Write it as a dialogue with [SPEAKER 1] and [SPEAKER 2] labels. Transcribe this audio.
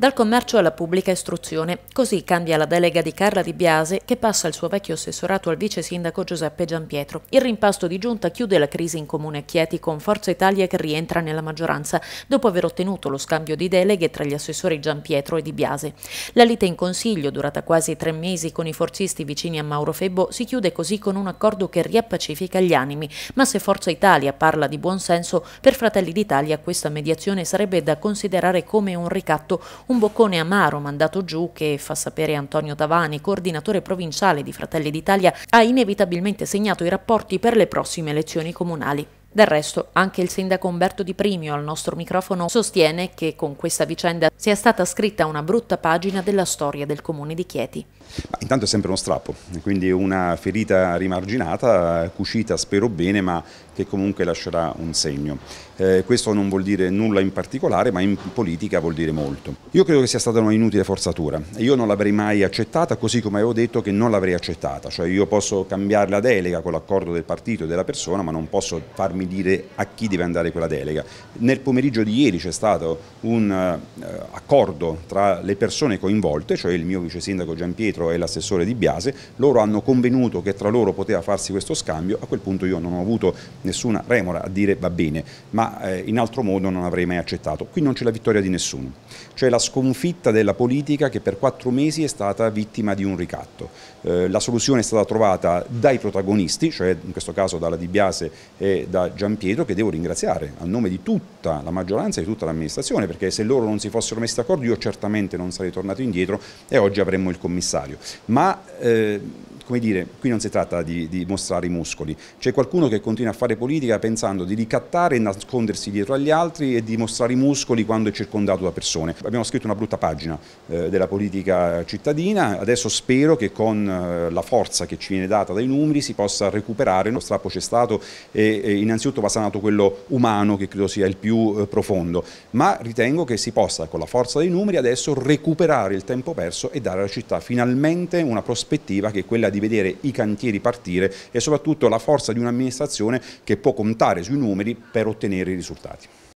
[SPEAKER 1] dal commercio alla pubblica istruzione. Così cambia la delega di Carla Di Biase che passa il suo vecchio assessorato al vice sindaco Giuseppe Giampietro. Il rimpasto di giunta chiude la crisi in comune a Chieti con Forza Italia che rientra nella maggioranza dopo aver ottenuto lo scambio di deleghe tra gli assessori Giampietro e Di Biase. La lite in consiglio, durata quasi tre mesi con i forzisti vicini a Mauro Febbo, si chiude così con un accordo che riappacifica gli animi. Ma se Forza Italia parla di buon senso, per Fratelli d'Italia questa mediazione sarebbe da considerare come un ricatto un boccone amaro mandato giù che, fa sapere Antonio Tavani, coordinatore provinciale di Fratelli d'Italia, ha inevitabilmente segnato i rapporti per le prossime elezioni comunali. Del resto, anche il sindaco Umberto Di Primio al nostro microfono sostiene che con questa vicenda sia stata scritta una brutta pagina della storia del comune di Chieti.
[SPEAKER 2] Ma intanto è sempre uno strappo, quindi una ferita rimarginata, cucita spero bene, ma che comunque lascerà un segno. Eh, questo non vuol dire nulla in particolare, ma in politica vuol dire molto. Io credo che sia stata una inutile forzatura. Io non l'avrei mai accettata, così come avevo detto che non l'avrei accettata. Cioè io posso cambiare la delega con l'accordo del partito e della persona, ma non posso farmi come dire, a chi deve andare quella delega. Nel pomeriggio di ieri c'è stato un eh, accordo tra le persone coinvolte, cioè il mio vice sindaco Gian Pietro e l'assessore Di Biase, loro hanno convenuto che tra loro poteva farsi questo scambio, a quel punto io non ho avuto nessuna remora a dire va bene, ma eh, in altro modo non avrei mai accettato. Qui non c'è la vittoria di nessuno, c'è la sconfitta della politica che per quattro mesi è stata vittima di un ricatto. Eh, la soluzione è stata trovata dai protagonisti, cioè in questo caso dalla Di Biase e da Gian Pietro che devo ringraziare a nome di tutta la maggioranza e di tutta l'amministrazione perché se loro non si fossero messi d'accordo io certamente non sarei tornato indietro e oggi avremmo il commissario. Ma eh, come dire, qui non si tratta di, di mostrare i muscoli, c'è qualcuno che continua a fare politica pensando di ricattare e nascondersi dietro agli altri e di mostrare i muscoli quando è circondato da persone. Abbiamo scritto una brutta pagina eh, della politica cittadina, adesso spero che con eh, la forza che ci viene data dai numeri si possa recuperare, lo strappo c'è stato e, e innanzitutto va sanato quello umano che credo sia il più eh, profondo, ma ritengo che si possa con la forza dei numeri adesso recuperare il tempo perso e dare alla città finalmente una prospettiva che è quella di di vedere i cantieri partire e soprattutto la forza di un'amministrazione che può contare sui numeri per ottenere i risultati.